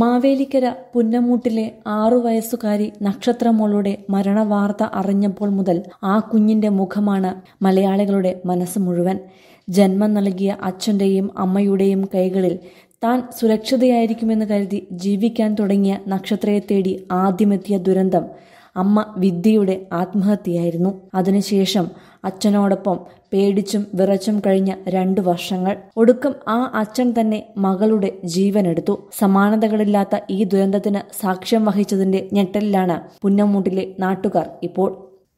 മാവേലിക്കര പുന്നമൂട്ടിലെ ആറു വയസ്സുകാരി നക്ഷത്രമോളുടെ മരണവാർത്ത അറിഞ്ഞപ്പോൾ മുതൽ ആ കുഞ്ഞിന്റെ മുഖമാണ് മലയാളികളുടെ മനസ്സ് മുഴുവൻ ജന്മം നൽകിയ അച്ഛന്റെയും അമ്മയുടെയും കൈകളിൽ താൻ സുരക്ഷിതയായിരിക്കുമെന്ന് കരുതി ജീവിക്കാൻ തുടങ്ങിയ നക്ഷത്രയെ തേടി ആദ്യമെത്തിയ ദുരന്തം അമ്മ വിദ്യയുടെ ആത്മഹത്യയായിരുന്നു അതിനുശേഷം അച്ഛനോടൊപ്പം പേടിച്ചും വിറച്ചും കഴിഞ്ഞ രണ്ടു വർഷങ്ങൾ ഒടുക്കം ആ അച്ഛൻ തന്നെ മകളുടെ ജീവനെടുത്തു സമാനതകളില്ലാത്ത ഈ ദുരന്തത്തിന് സാക്ഷ്യം വഹിച്ചതിന്റെ ഞെട്ടലിലാണ് പുന്നമൂട്ടിലെ നാട്ടുകാർ ഇപ്പോൾ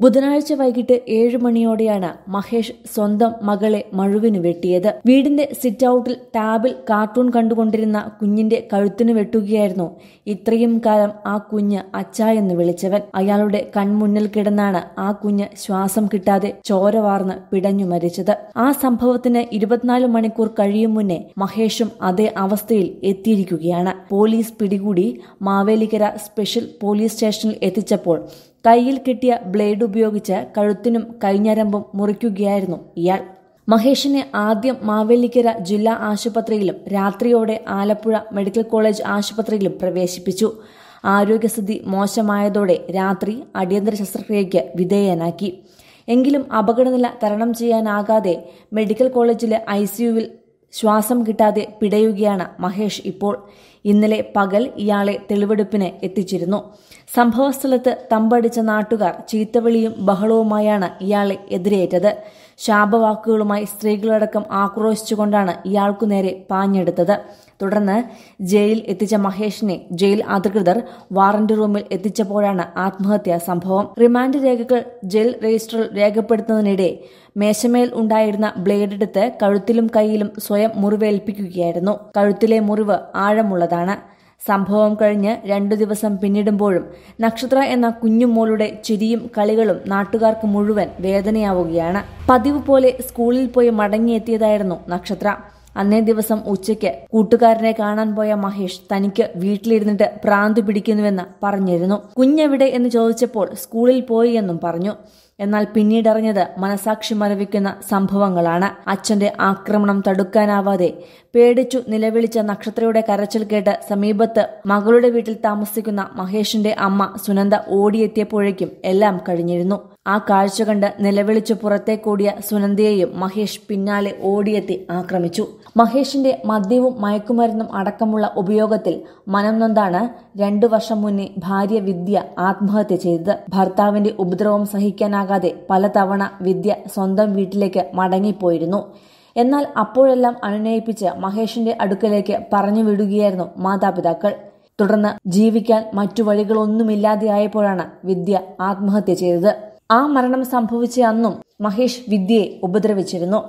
ബുധനാഴ്ച വൈകിട്ട് ഏഴു മണിയോടെയാണ് മഹേഷ് സ്വന്തം മകളെ മഴുവിന് വെട്ടിയത് വീടിന്റെ സിറ്റ് ഔട്ടിൽ ടാബിൽ കാർട്ടൂൺ കണ്ടുകൊണ്ടിരുന്ന കുഞ്ഞിന്റെ കഴുത്തിന് വെട്ടുകയായിരുന്നു ഇത്രയും കാലം ആ കുഞ്ഞ് അച്ഛ എന്ന് വിളിച്ചവൻ അയാളുടെ കൺമുന്നിൽ കിടന്നാണ് ആ കുഞ്ഞ് ശ്വാസം കിട്ടാതെ ചോരവാർന്ന് പിടഞ്ഞു മരിച്ചത് ആ സംഭവത്തിന് ഇരുപത്തിനാല് മണിക്കൂർ കഴിയും മുന്നേ മഹേഷും അതേ അവസ്ഥയിൽ എത്തിയിരിക്കുകയാണ് പോലീസ് പിടികൂടി മാവേലിക്കര സ്പെഷ്യൽ പോലീസ് സ്റ്റേഷനിൽ എത്തിച്ചപ്പോൾ കയ്യിൽ കിട്ടിയ ബ്ലേഡ് ഉപയോഗിച്ച് കഴുത്തിനും കൈഞ്ഞരമ്പും മുറിക്കുകയായിരുന്നു ഇയാൾ മഹേഷിനെ ആദ്യം മാവേലിക്കര ജില്ലാ ആശുപത്രിയിലും രാത്രിയോടെ ആലപ്പുഴ മെഡിക്കൽ കോളേജ് ആശുപത്രിയിലും പ്രവേശിപ്പിച്ചു ആരോഗ്യസ്ഥിതി മോശമായതോടെ രാത്രി അടിയന്തര ശസ്ത്രക്രിയയ്ക്ക് വിധേയനാക്കി എങ്കിലും അപകടനില തരണം ചെയ്യാനാകാതെ മെഡിക്കൽ കോളേജിലെ ഐ സിയുവിൽ ശ്വാസം കിട്ടാതെ പിടയുകയാണ് മഹേഷ് ഇപ്പോൾ ഇന്നലെ പകൽ ഇയാളെ തെളിവെടുപ്പിന് എത്തിച്ചിരുന്നു സംഭവസ്ഥലത്ത് തമ്പടിച്ച നാട്ടുകാർ ചീത്തവിളിയും ബഹളവുമായാണ് ഇയാളെ എതിരേറ്റത് ശാപവാക്കുകളുമായി സ്ത്രീകളടക്കം ആക്രോശിച്ചുകൊണ്ടാണ് ഇയാൾക്കു നേരെ പാഞ്ഞെടുത്തത് തുടർന്ന് ജയിലിൽ എത്തിച്ച മഹേഷിനെ ജയിൽ അധികൃതർ വാറന്റ് റൂമിൽ എത്തിച്ചപ്പോഴാണ് ആത്മഹത്യാ സംഭവം റിമാൻഡ് രേഖകൾ ജയിൽ രജിസ്റ്ററിൽ രേഖപ്പെടുത്തുന്നതിനിടെ മേശമേൽ ഉണ്ടായിരുന്ന ബ്ലേഡ് എടുത്ത് കഴുത്തിലും കൈയിലും സ്വയം മുറിവേൽപ്പിക്കുകയായിരുന്നു കഴുത്തിലെ മുറിവ് ആഴമുള്ളതാണ് സംഭവം കഴിഞ്ഞ് രണ്ടു ദിവസം പിന്നിടുമ്പോഴും നക്ഷത്ര എന്ന കുഞ്ഞുമോളുടെ ചിരിയും കളികളും നാട്ടുകാർക്ക് മുഴുവൻ വേദനയാവുകയാണ് പതിവ് പോലെ സ്കൂളിൽ പോയി മടങ്ങിയെത്തിയതായിരുന്നു നക്ഷത്ര അന്നേ ദിവസം ഉച്ചയ്ക്ക് കൂട്ടുകാരനെ കാണാൻ പോയ മഹേഷ് തനിക്ക് വീട്ടിലിരുന്നിട്ട് പ്രാന്ത് പിടിക്കുന്നുവെന്ന് പറഞ്ഞിരുന്നു കുഞ്ഞെവിടെ എന്ന് ചോദിച്ചപ്പോൾ സ്കൂളിൽ പോയി എന്നും പറഞ്ഞു എന്നാൽ പിന്നീടറിഞ്ഞത് മനസാക്ഷി മരവിക്കുന്ന സംഭവങ്ങളാണ് അച്ഛന്റെ ആക്രമണം തടുക്കാനാവാതെ പേടിച്ചു നിലവിളിച്ച നക്ഷത്രയുടെ കരച്ചിൽ കേട്ട് സമീപത്ത് മകളുടെ വീട്ടിൽ താമസിക്കുന്ന മഹേഷിന്റെ അമ്മ സുനന്ദ ഓടിയെത്തിയപ്പോഴേക്കും എല്ലാം കഴിഞ്ഞിരുന്നു ആ കാഴ്ച കണ്ട് നിലവിളിച്ച് പുറത്തേക്കൂടിയ സുനന്ദയെയും മഹേഷ് പിന്നാലെ ഓടിയെത്തി ആക്രമിച്ചു മഹേഷിന്റെ മദ്യവും മയക്കുമരുന്നും അടക്കമുള്ള ഉപയോഗത്തിൽ മനം നൊന്താണ് രണ്ടു വർഷം മുന്നേ ഭാര്യ വിദ്യ ആത്മഹത്യ ചെയ്തത് ഭർത്താവിന്റെ ഉപദ്രവം സഹിക്കാനാകാതെ പലതവണ വിദ്യ സ്വന്തം വീട്ടിലേക്ക് മടങ്ങിപ്പോയിരുന്നു എന്നാൽ അപ്പോഴെല്ലാം അനുനയിപ്പിച്ച് മഹേഷിന്റെ അടുക്കലേക്ക് പറഞ്ഞു വിടുകയായിരുന്നു മാതാപിതാക്കൾ തുടർന്ന് ജീവിക്കാൻ മറ്റു വഴികളൊന്നുമില്ലാതെയായപ്പോഴാണ് വിദ്യ ആത്മഹത്യ ചെയ്തത് ആ മരണം സംഭവിച്ച അന്നും മഹേഷ് വിദ്യയെ ഉപദ്രവിച്ചിരുന്നു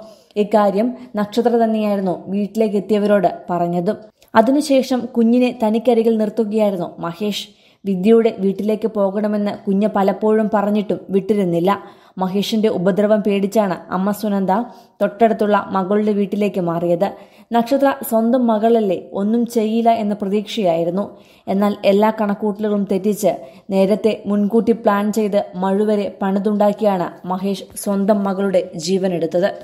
ഇക്കാര്യം നക്ഷത്ര തന്നെയായിരുന്നു വീട്ടിലേക്ക് എത്തിയവരോട് പറഞ്ഞതും അതിനുശേഷം കുഞ്ഞിനെ തനിക്കരികിൽ നിർത്തുകയായിരുന്നു മഹേഷ് വിദ്യയുടെ വീട്ടിലേക്ക് പോകണമെന്ന് കുഞ്ഞ് പലപ്പോഴും പറഞ്ഞിട്ടും വിട്ടിരുന്നില്ല മഹേഷിന്റെ ഉപദ്രവം പേടിച്ചാണ് അമ്മ സുനന്ദ തൊട്ടടുത്തുള്ള മകളുടെ വീട്ടിലേക്ക് മാറിയത് നക്ഷത്ര സ്വന്തം മകളല്ലേ ഒന്നും ചെയ്യില്ല എന്ന പ്രതീക്ഷയായിരുന്നു എന്നാൽ എല്ലാ കണക്കൂട്ടലുകളും തെറ്റിച്ച് നേരത്തെ മുൻകൂട്ടി പ്ലാൻ ചെയ്ത് മഴുവരെ പണിതുണ്ടാക്കിയാണ് മഹേഷ് സ്വന്തം മകളുടെ ജീവനെടുത്തത്